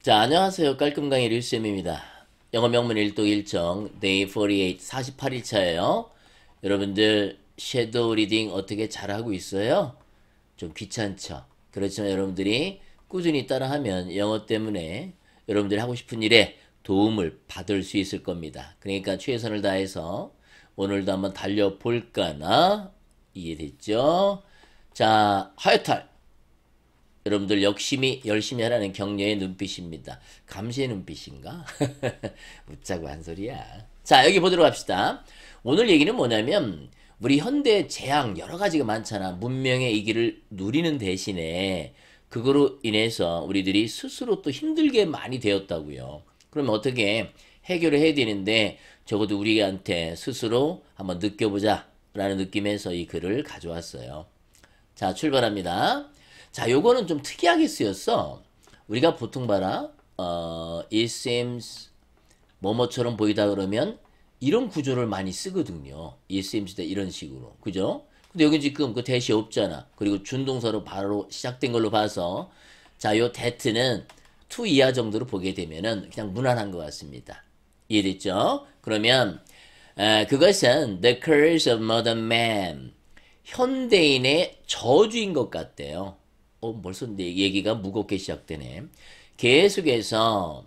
자, 안녕하세요. 깔끔강의 류쌤입니다. 영어 명문 1도 1정 데이 48 48일차예요. 여러분들 섀도우 리딩 어떻게 잘하고 있어요? 좀 귀찮죠. 그렇지만 여러분들이 꾸준히 따라하면 영어 때문에 여러분들이 하고 싶은 일에 도움을 받을 수 있을 겁니다. 그러니까 최선을 다해서 오늘도 한번 달려볼까나 이해됐죠? 자, 하여탈 여러분들 역심이 열심히 하라는 격려의 눈빛입니다. 감시의 눈빛인가? 웃자고 한 소리야. 자 여기 보도록 합시다. 오늘 얘기는 뭐냐면 우리 현대의 재앙 여러 가지가 많잖아. 문명의 이기를 누리는 대신에 그거로 인해서 우리들이 스스로 또 힘들게 많이 되었다고요. 그러면 어떻게 해결을 해야 되는데 적어도 우리한테 스스로 한번 느껴보자 라는 느낌에서 이 글을 가져왔어요. 자 출발합니다. 자, 요거는 좀 특이하게 쓰였어. 우리가 보통 봐라. 어, it seems 뭐뭐처럼 보이다 그러면 이런 구조를 많이 쓰거든요. it seems 때 이런 식으로. 그죠? 근데 여기 지금 그 대시 없잖아. 그리고 준동사로 바로 시작된 걸로 봐서 자, 요 that는 to 이하 정도로 보게 되면은 그냥 무난한 것 같습니다. 이해됐죠? 그러면 아, 그것은 the curse of modern man 현대인의 저주인 것 같대요. 어, 벌써 내 얘기가 무겁게 시작되네. 계속해서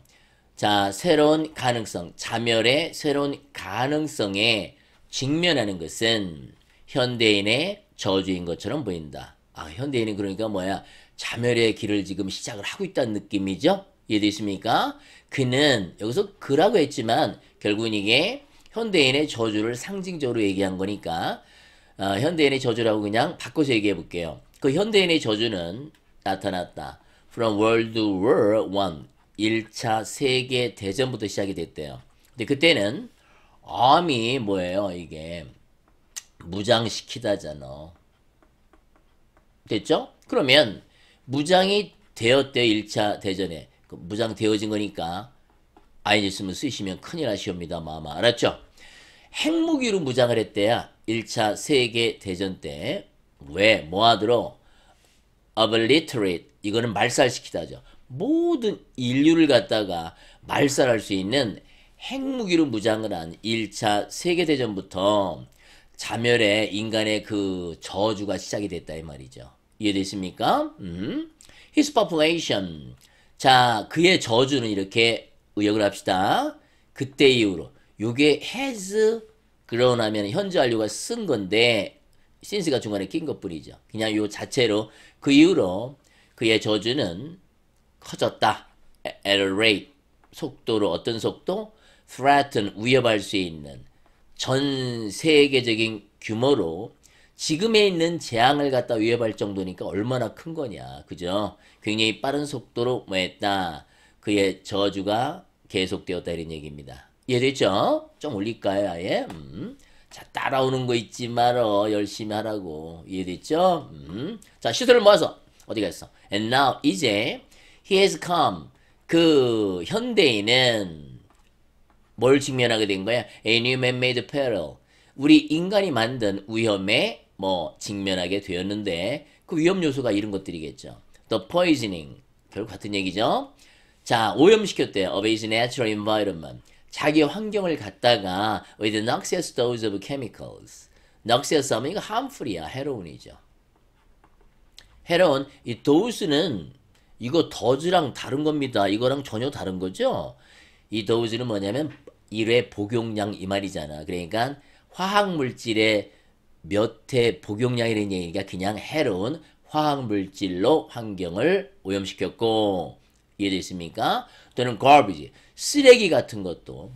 자, 새로운 가능성, 자멸의 새로운 가능성에 직면하는 것은 현대인의 저주인 것처럼 보인다. 아, 현대인은 그러니까 뭐야? 자멸의 길을 지금 시작을 하고 있다는 느낌이죠? 이해되십니까? 그는 여기서 그라고 했지만 결국은 이게 현대인의 저주를 상징적으로 얘기한 거니까 어, 현대인의 저주라고 그냥 바꿔서 얘기해 볼게요. 그 현대인의 저주는 나타났다. From World War o 1차 세계 대전부터 시작이 됐대요. 근데 그때는 a r 뭐예요 이게 무장시키다잖아. 됐죠? 그러면 무장이 되었대 1차 대전에 그 무장 되어진 거니까 아이니스문 쓰시면 큰일 나시옵니다 마마 알았죠? 핵무기로 무장을 했대야 1차 세계 대전 때 왜? 뭐하더러? obliterate 이거는 말살시키다죠. 모든 인류를 갖다가 말살할 수 있는 핵무기로 무장을 한 1차 세계대전부터 자멸에 인간의 그 저주가 시작이 됐다 이 말이죠. 이해되십니까? 음. His population. 자, 그의 저주는 이렇게 의역을 합시다. 그때 이후로. 요게 has 그러나면 현재 완료가 쓴 건데 신스가 중간에 낀 것뿐이죠. 그냥 요 자체로 그 이후로 그의 저주는 커졌다. at a rate 속도로 어떤 속도? threaten 위협할 수 있는 전 세계적인 규모로 지금에 있는 재앙을 갖다 위협할 정도니까 얼마나 큰 거냐. 그죠? 굉장히 빠른 속도로 뭐 했다. 그의 저주가 계속되었다 이런 얘기입니다. 이해됐죠? 좀 올릴까요? 아예? 음. 자, 따라오는 거 잊지 말어. 열심히 하라고. 이해됐죠? 음. 자, 시선을 모아서. 어디 갔어? And now, 이제, he has come. 그 현대인은 뭘 직면하게 된 거야? A new man-made peril. 우리 인간이 만든 위험에 뭐 직면하게 되었는데 그 위험 요소가 이런 것들이겠죠. The poisoning. 결국 같은 얘기죠. 자, 오염시켰대요. Of his natural environment. 자기 환경을 갖다가 with noxious dose of chemicals. noxious 하면 이거 harmful이야. 헤로인이죠. 헤로인 이 dose는 이거 더즈랑 다른 겁니다. 이거랑 전혀 다른 거죠. 이 도우즈는 뭐냐면 1회 복용량 이 말이잖아. 그러니까 화학물질의 몇 회 복용량이라는 얘기가 그냥 해로운 화학물질로 환경을 오염시켰고 이해됐습니까? 또는 garbage. 쓰레기 같은 것도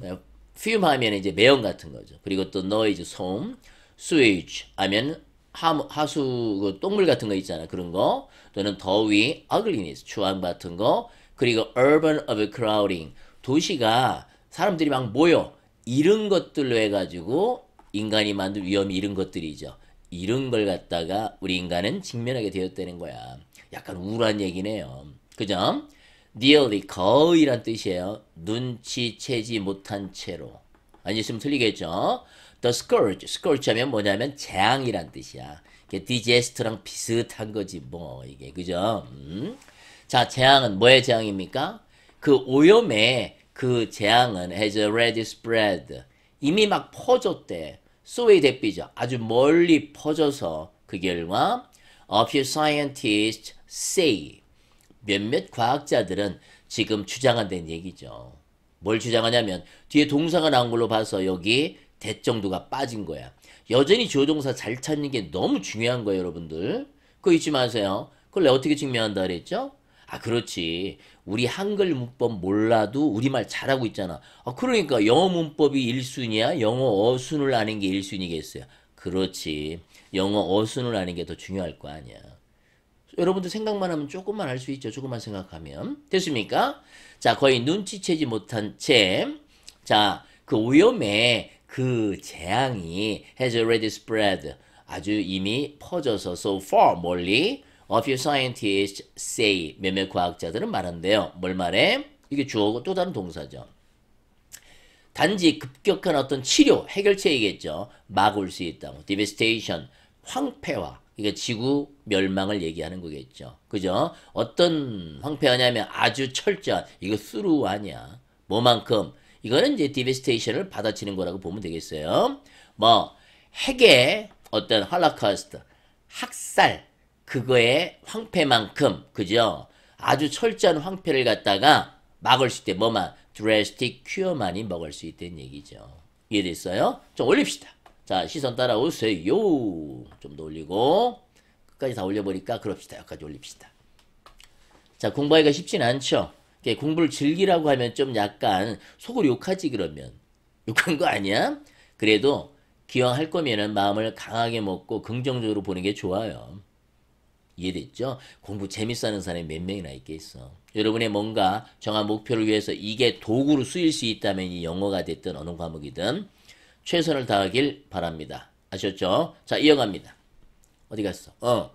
퓨움 하면 이제 매연 같은 거죠. 그리고 또 노이즈 소음, 스위치 하면 하, 하수 그 똥물 같은 거 있잖아 그런 거 또는 더위, ugliness 추앙 같은 거 그리고 urban overcrowding 도시가 사람들이 막 모여 이런 것들로 해가지고 인간이 만든 위험이 이런 것들이죠. 이런 걸 갖다가 우리 인간은 직면하게 되었다는 거야. 약간 우울한 얘기네요. 그죠? nearly 거의란 뜻이에요. 눈치채지 못한 채로. 안 있으면 틀리겠죠? The scourge. scourge 하면 뭐냐면 재앙이란 뜻이야. 이게 디제스트랑 비슷한 거지 뭐 이게 그죠? 음? 자 재앙은 뭐의 재앙입니까? 그 오염의 그 재앙은 has a r e d spread 이미 막 퍼졌대. 소위 대비죠. 아주 멀리 퍼져서 그 결과 a few scientists say 몇몇 과학자들은 지금 주장한다는 얘기죠. 뭘 주장하냐면 뒤에 동사가 나온 걸로 봐서 여기 대정도가 빠진 거야. 여전히 조동사 잘 찾는 게 너무 중요한 거예요, 여러분들. 그거 잊지 마세요. 그걸 어떻게 증명한다 그랬죠? 아, 그렇지. 우리 한글 문법 몰라도 우리말 잘하고 있잖아. 아, 그러니까 영어 문법이 1순위야? 영어 어순을 아는 게 1순위겠어요? 그렇지. 영어 어순을 아는 게 더 중요할 거 아니야. 여러분들 생각만 하면 조금만 알 수 있죠. 조금만 생각하면. 됐습니까? 자, 거의 눈치채지 못한 채, 자, 그 오염의 그 재앙이 has already spread. 아주 이미 퍼져서 so far, 멀리. A few scientists say. 몇몇 과학자들은 말한대요. 뭘 말해? 이게 주어고 또 다른 동사죠. 단지 급격한 어떤 치료, 해결책이겠죠. 막을 수 있다고. devastation, 황폐화. 이게 지구 멸망을 얘기하는 거겠죠. 그죠? 어떤 황폐하냐면 아주 철저한 이거 스루하냐. 뭐만큼 이거는 이제 디베스테이션을 받아치는 거라고 보면 되겠어요. 뭐 핵의 어떤 홀로코스트 학살 그거의 황폐만큼 그죠? 아주 철저한 황폐를 갖다가 막을 수 있대. 뭐만 드레스틱 큐어만이 먹을 수 있다는 얘기죠. 이해됐어요? 좀 올립시다. 자, 시선 따라오세요. 좀 더 올리고 끝까지 다 올려보니까 그럽시다. 여기까지 올립시다. 자, 공부하기가 쉽진 않죠. 공부를 즐기라고 하면 좀 약간 속을 욕하지 그러면. 욕한 거 아니야? 그래도 기왕할 거면은 마음을 강하게 먹고 긍정적으로 보는 게 좋아요. 이해됐죠? 공부 재밌어 하는 사람이 몇 명이나 있겠어. 여러분의 뭔가 정한 목표를 위해서 이게 도구로 쓰일 수 있다면 이 영어가 됐든 어느 과목이든 최선을 다하길 바랍니다. 아셨죠? 자, 이어갑니다. 어디 갔어? 어.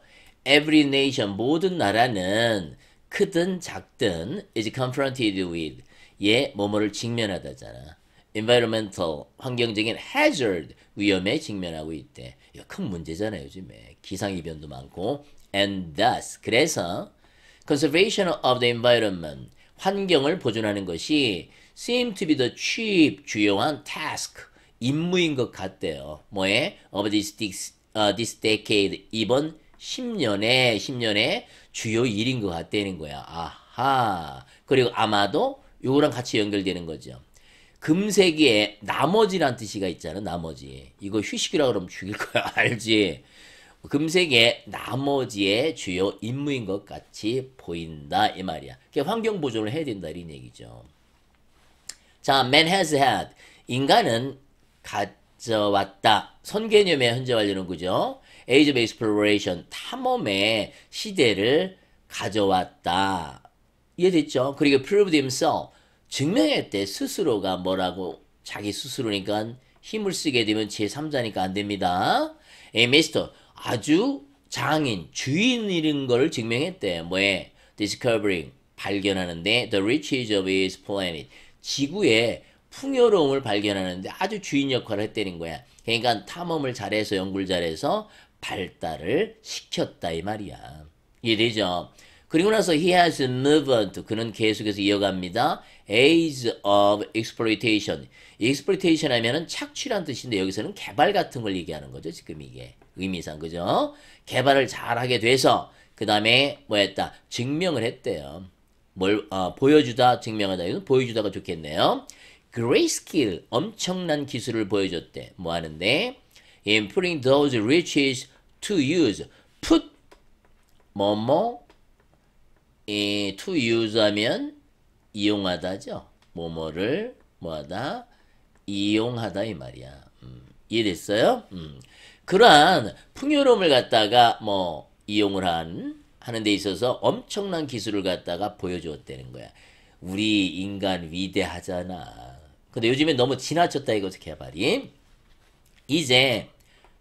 Every nation, 모든 나라는 크든 작든 is confronted with 예, 뭐뭐를 직면하다잖아. environmental, 환경적인 hazard, 위험에 직면하고 있대. 이거 큰 문제잖아요, 요즘에. 기상이변도 많고. and thus, 그래서 conservation of the environment, 환경을 보존하는 것이 seem to be the chief, 주요한 task, 임무인 것 같대요. 뭐에? Of this, uh, this decade, 이번 10년에, 10년에 주요 일인 것 같다는 거야. 아하. 그리고 아마도 요거랑 같이 연결되는 거죠. 금세기에 나머지란 뜻이가 있잖아, 나머지. 이거 휴식이라 그러면 죽일 거야, 알지? 금세기에 나머지의 주요 임무인 것 같이 보인다, 이 말이야. 그러 환경 보존을 해야 된다, 이런 얘기죠. 자, man has had. 인간은 가져왔다. 선 개념의 현재 완료는 그죠? Age of Exploration, 탐험의 시대를 가져왔다. 이해됐죠? 그리고 proved himself, 증명했대. 스스로가 뭐라고 자기 스스로니까 힘을 쓰게 되면 제3자니까 안 됩니다. A master, 아주 장인, 주인인 걸 증명했대. 뭐에? Discovering, 발견하는데 The riches of his planet, 지구의 풍요로움을 발견하는데 아주 주인 역할을 했다는 거야. 그러니까 탐험을 잘해서 연구를 잘해서 발달을 시켰다 이 말이야. 이해되죠? 그리고 나서 he has moved 그는 계속해서 이어갑니다. age of exploitation exploitation 하면은 착취란 뜻인데 여기서는 개발 같은 걸 얘기하는 거죠. 지금 이게 의미상 그죠? 개발을 잘하게 돼서 그 다음에 뭐 했다? 증명을 했대요. 뭘 어, 보여주다 증명하다 이건 보여주다가 좋겠네요. 그레이스킬 엄청난 기술을 보여줬대. 뭐 하는데? In putting those riches to use. put 뭐뭐 to use 하면 이용하다죠. 뭐뭐를 뭐하다 이용하다 이 말이야. 음, 이해됐어요? 음. 그러한 풍요로움을 갖다가 뭐 이용을 한 하는 데 있어서 엄청난 기술을 갖다가 보여주었다는 거야. 우리 인간 위대하잖아. 근데 요즘에 너무 지나쳤다 이거죠 개발이. 이제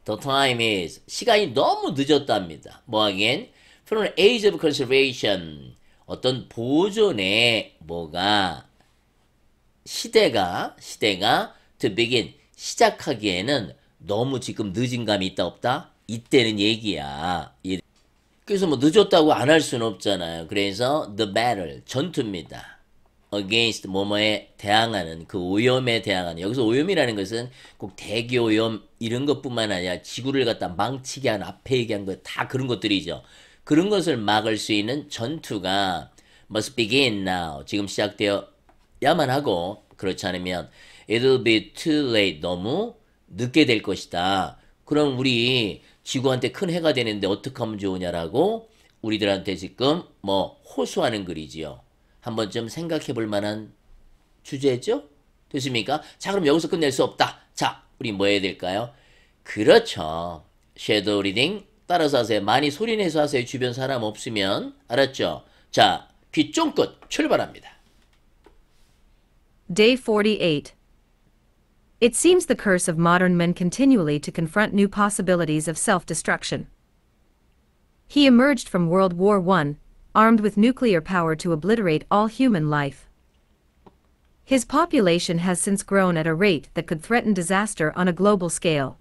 the time is 시간이 너무 늦었답니다. 뭐하긴 from an age of conservation 어떤 보존의 뭐가 시대가 시대가 to begin 시작하기에는 너무 지금 늦은 감이 있다 없다 이때는 얘기야. 그래서 뭐 늦었다고 안 할 수는 없잖아요. 그래서 the battle 전투입니다. against 뭐뭐에 대항하는 그 오염에 대항하는 여기서 오염이라는 것은 꼭 대기 오염 이런 것뿐만 아니라 지구를 갖다 망치게 한 앞에 얘기한 것다 그런 것들이죠. 그런 것을 막을 수 있는 전투가 must begin now 지금 시작되어야만 하고 그렇지 않으면 it'll be too late 너무 늦게 될 것이다. 그럼 우리 지구한테 큰 해가 되는데 어떻게 하면 좋으냐라고 우리들한테 지금 뭐 호소하는 글이지요. 한번 좀 생각해 볼 만한 주제죠? 됐습니까? 자, 그럼 여기서 끝낼 수 없다. 자, 우리 뭐 해야 될까요? 그렇죠. 섀도우 리딩 따라서 하세요. 많이 소리내서 하세요. 주변 사람 없으면. 알았죠? 자, 귀 쫑긋 출발합니다. Day 48. It seems the curse of modern men continually to confront new possibilities of self-destruction. He emerged from World War I, armed with nuclear power to obliterate all human life. His population has since grown at a rate that could threaten disaster on a global scale.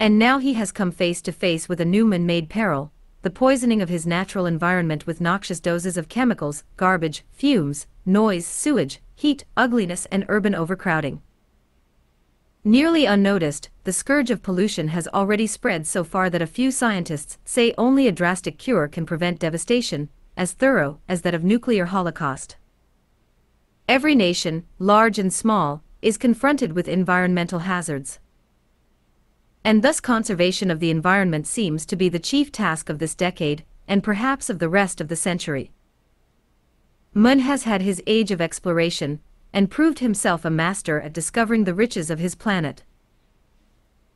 And now he has come face to face with a new man-made peril, the poisoning of his natural environment with noxious doses of chemicals, garbage, fumes, noise, sewage, heat, ugliness and urban overcrowding. Nearly unnoticed, the scourge of pollution has already spread so far that a few scientists say only a drastic cure can prevent devastation, as thorough as that of nuclear holocaust. Every nation, large and small, is confronted with environmental hazards. And thus conservation of the environment seems to be the chief task of this decade, and perhaps of the rest of the century. Munn has had his age of exploration, and proved himself a master at discovering the riches of his planet.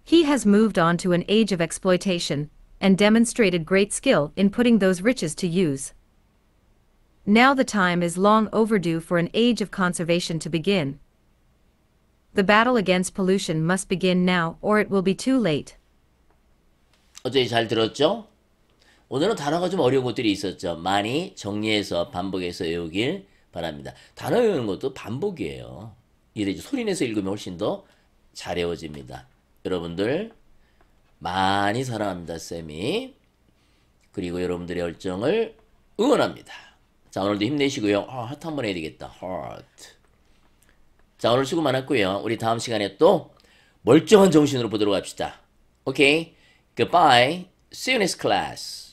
He has moved on to an age of exploitation, and demonstrated great skill in putting those riches to use. Now the time is long overdue for an age of conservation to begin. The battle against pollution must begin now or it will be too late. 어제 잘 들었죠? 오늘은 단어가 좀 어려운 것들이 있었죠. 많이 정리해서 반복해서 외우길 바랍니다. 단어 외우는 것도 반복이에요. 이래 소리내서 읽으면 훨씬 더잘 외워집니다. 여러분들 많이 사랑합니다, 쌤이. 그리고 여러분들의 열정을 응원합니다. 자, 오늘도 힘내시고요. 아, 하트 한번 해야 되겠다. 하트. 자, 오늘 수고 많았고요. 우리 다음 시간에 또 멀쩡한 정신으로 보도록 합시다. 오케이. Okay. Goodbye. See you next class.